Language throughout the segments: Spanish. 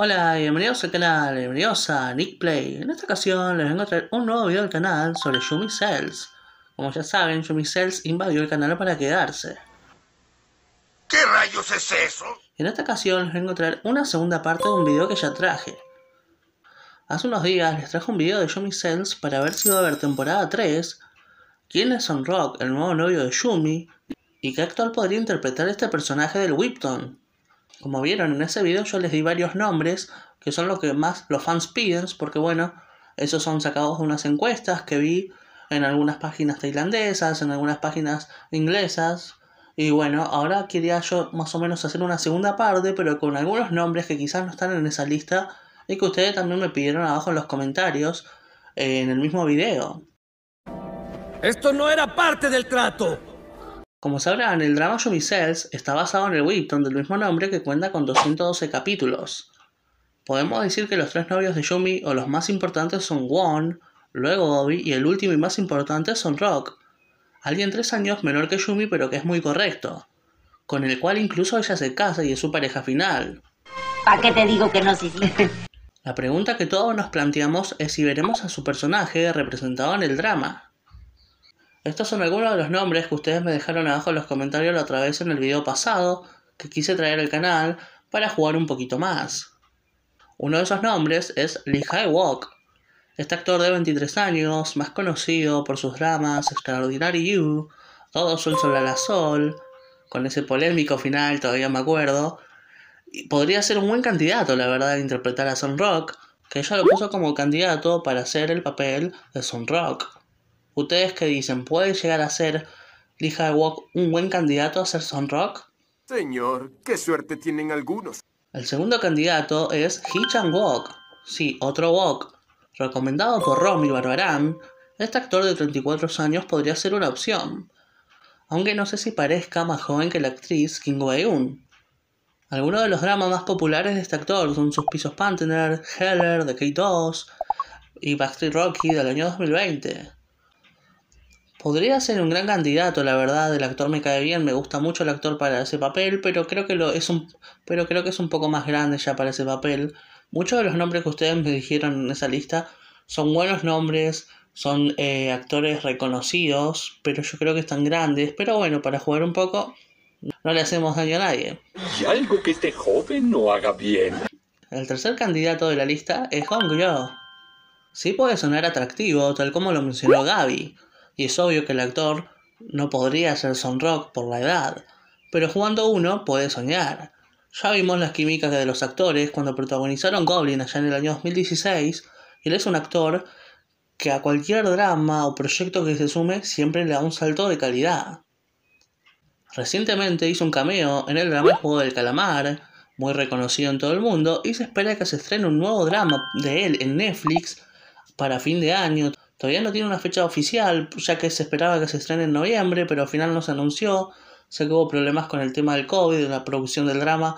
Hola y bienvenidos al canal, bienvenidos a NickPlay. En esta ocasión les vengo a traer un nuevo video del canal sobre Yumi Cells. Como ya saben, Yumi Cells invadió el canal para quedarse. ¿Qué rayos es eso? En esta ocasión les vengo a traer una segunda parte de un video que ya traje. Hace unos días les traje un video de Yumi Cells para ver si va a haber temporada 3, quién es Rock, el nuevo novio de Yumi, y qué actual podría interpretar este personaje del Whipton como vieron en ese video, yo les di varios nombres, que son los que más los fans piden, porque bueno, esos son sacados de unas encuestas que vi en algunas páginas tailandesas, en algunas páginas inglesas. Y bueno, ahora quería yo más o menos hacer una segunda parte, pero con algunos nombres que quizás no están en esa lista y que ustedes también me pidieron abajo en los comentarios en el mismo video. Esto no era parte del trato. Como sabrán, el drama Yumi Cells está basado en el Whipton del mismo nombre que cuenta con 212 capítulos. Podemos decir que los tres novios de Yumi o los más importantes son Won, luego Bobby y el último y más importante son Rock, alguien tres años menor que Yumi pero que es muy correcto, con el cual incluso ella se casa y es su pareja final. ¿Para qué te digo que no, se sí? La pregunta que todos nos planteamos es si veremos a su personaje representado en el drama. Estos son algunos de los nombres que ustedes me dejaron abajo en los comentarios la otra vez en el video pasado que quise traer al canal para jugar un poquito más. Uno de esos nombres es Lee Walk. Este actor de 23 años, más conocido por sus dramas Extraordinary You, Todo son Sol a la Sol, con ese polémico final todavía me acuerdo, podría ser un buen candidato la verdad a interpretar a Sun Rock, que ella lo puso como candidato para hacer el papel de Son Rock. ¿Ustedes qué dicen? ¿Puede llegar a ser Lee Wok un buen candidato a ser Son Rock? Señor, qué suerte tienen algunos. El segundo candidato es hee chang Wok. Sí, otro Wok. Recomendado por Romy Barbarán, este actor de 34 años podría ser una opción. Aunque no sé si parezca más joven que la actriz Kim Go-eun. Algunos de los dramas más populares de este actor son Suspicious Pantener, Heller de K2 y Backstreet Rocky del año 2020. Podría ser un gran candidato, la verdad, el actor me cae bien, me gusta mucho el actor para ese papel, pero creo que lo es un pero creo que es un poco más grande ya para ese papel. Muchos de los nombres que ustedes me dijeron en esa lista son buenos nombres, son eh, actores reconocidos, pero yo creo que están grandes. Pero bueno, para jugar un poco, no le hacemos daño a nadie. Y algo que este joven no haga bien. El tercer candidato de la lista es Hong Yo. Sí puede sonar atractivo, tal como lo mencionó Gaby, y es obvio que el actor no podría ser Rock por la edad, pero jugando uno puede soñar. Ya vimos las químicas de los actores cuando protagonizaron Goblin allá en el año 2016, y él es un actor que a cualquier drama o proyecto que se sume siempre le da un salto de calidad. Recientemente hizo un cameo en el drama Juego del Calamar, muy reconocido en todo el mundo, y se espera que se estrene un nuevo drama de él en Netflix para fin de año. Todavía no tiene una fecha oficial, ya que se esperaba que se estrene en noviembre, pero al final no se anunció, Sé que hubo problemas con el tema del COVID, en la producción del drama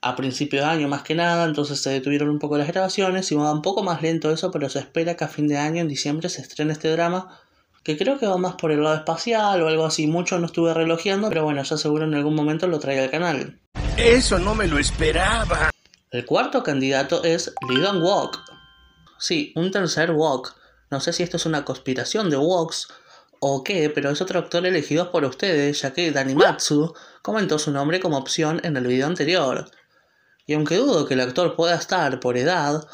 a principio de año más que nada, entonces se detuvieron un poco las grabaciones y va un poco más lento eso, pero se espera que a fin de año, en diciembre, se estrene este drama, que creo que va más por el lado espacial o algo así, mucho no estuve relojeando, pero bueno, ya seguro en algún momento lo trae al canal. Eso no me lo esperaba. El cuarto candidato es Lee Walk. Sí, un tercer Walk no sé si esto es una conspiración de Wox o qué, pero es otro actor elegido por ustedes, ya que Danimatsu comentó su nombre como opción en el video anterior. Y aunque dudo que el actor pueda estar por edad,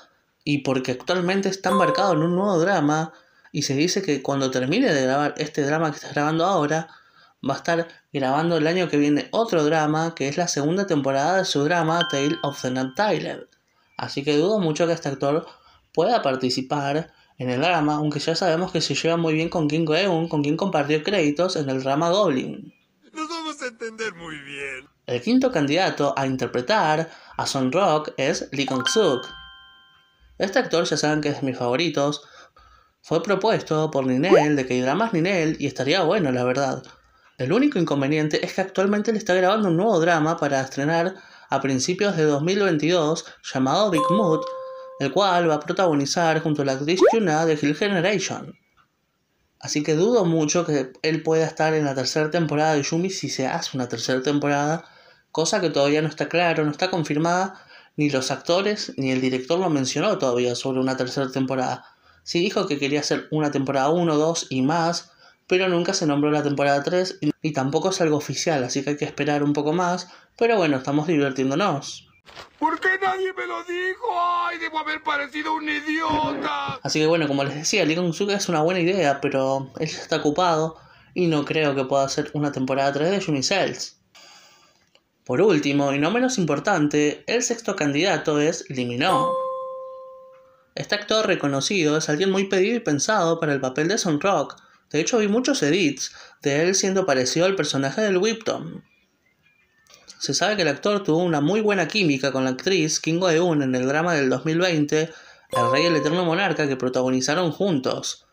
y porque actualmente está embarcado en un nuevo drama, y se dice que cuando termine de grabar este drama que está grabando ahora, va a estar grabando el año que viene otro drama, que es la segunda temporada de su drama Tale of the Night Tyler. Así que dudo mucho que este actor pueda participar en el drama, aunque ya sabemos que se lleva muy bien con King Eun, con quien compartió créditos en el drama Goblin. Nos vamos a entender muy bien. El quinto candidato a interpretar a Son Rock es Lee Kong Suk. Este actor ya saben que es de mis favoritos. Fue propuesto por Ninel de que más Ninel y estaría bueno, la verdad. El único inconveniente es que actualmente le está grabando un nuevo drama para estrenar a principios de 2022 llamado Big Mood el cual va a protagonizar junto a la actriz Yuna de Hill Generation. Así que dudo mucho que él pueda estar en la tercera temporada de Yumi si se hace una tercera temporada, cosa que todavía no está claro, no está confirmada, ni los actores ni el director lo mencionó todavía sobre una tercera temporada. Sí dijo que quería hacer una temporada 1, 2 y más, pero nunca se nombró la temporada 3 y tampoco es algo oficial, así que hay que esperar un poco más, pero bueno, estamos divirtiéndonos. ¿Por qué nadie me lo dijo? ¡Ay, debo haber parecido un idiota! Así que bueno, como les decía, Lee Suga es una buena idea, pero él está ocupado y no creo que pueda hacer una temporada 3 de Cells. Por último, y no menos importante, el sexto candidato es Limino. Este actor reconocido es alguien muy pedido y pensado para el papel de Son Rock. De hecho, vi muchos edits de él siendo parecido al personaje del Whipton se sabe que el actor tuvo una muy buena química con la actriz Kingo Go-eun en el drama del 2020 El Rey y el Eterno Monarca que protagonizaron juntos.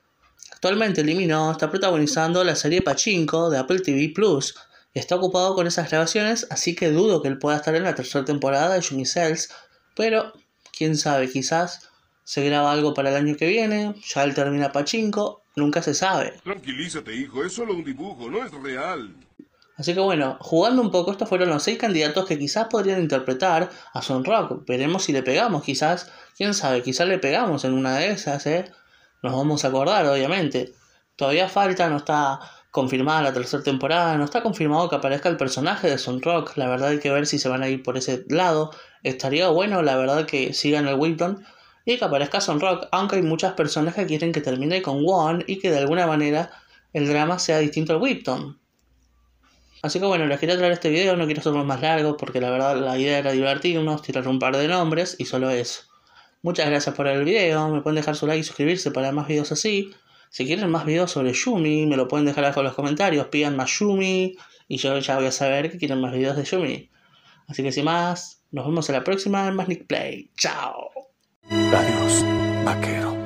Actualmente Limino está protagonizando la serie Pachinko de Apple TV Plus y está ocupado con esas grabaciones, así que dudo que él pueda estar en la tercera temporada de Cells, pero quién sabe, quizás se graba algo para el año que viene, ya él termina Pachinko, nunca se sabe. Tranquilízate, hijo, es solo un dibujo, no es real. Así que bueno, jugando un poco, estos fueron los seis candidatos que quizás podrían interpretar a Son Rock. Veremos si le pegamos, quizás, quién sabe, quizás le pegamos en una de esas, ¿eh? Nos vamos a acordar, obviamente. Todavía falta, no está confirmada la tercera temporada, no está confirmado que aparezca el personaje de Son Rock. La verdad hay que ver si se van a ir por ese lado. Estaría bueno, la verdad, que sigan el Whipton y que aparezca Son Rock, aunque hay muchas personas que quieren que termine con One y que de alguna manera el drama sea distinto al Whipton. Así que bueno, les quería traer este video, no quiero hacerlo más largo porque la verdad la idea era divertirnos, tirar un par de nombres y solo eso. Muchas gracias por el video, me pueden dejar su like y suscribirse para más videos así. Si quieren más videos sobre Yumi, me lo pueden dejar abajo en los comentarios, pidan más Yumi y yo ya voy a saber que quieren más videos de Yumi. Así que sin más, nos vemos en la próxima en más Nick Play. Chao. Adiós, vaquero.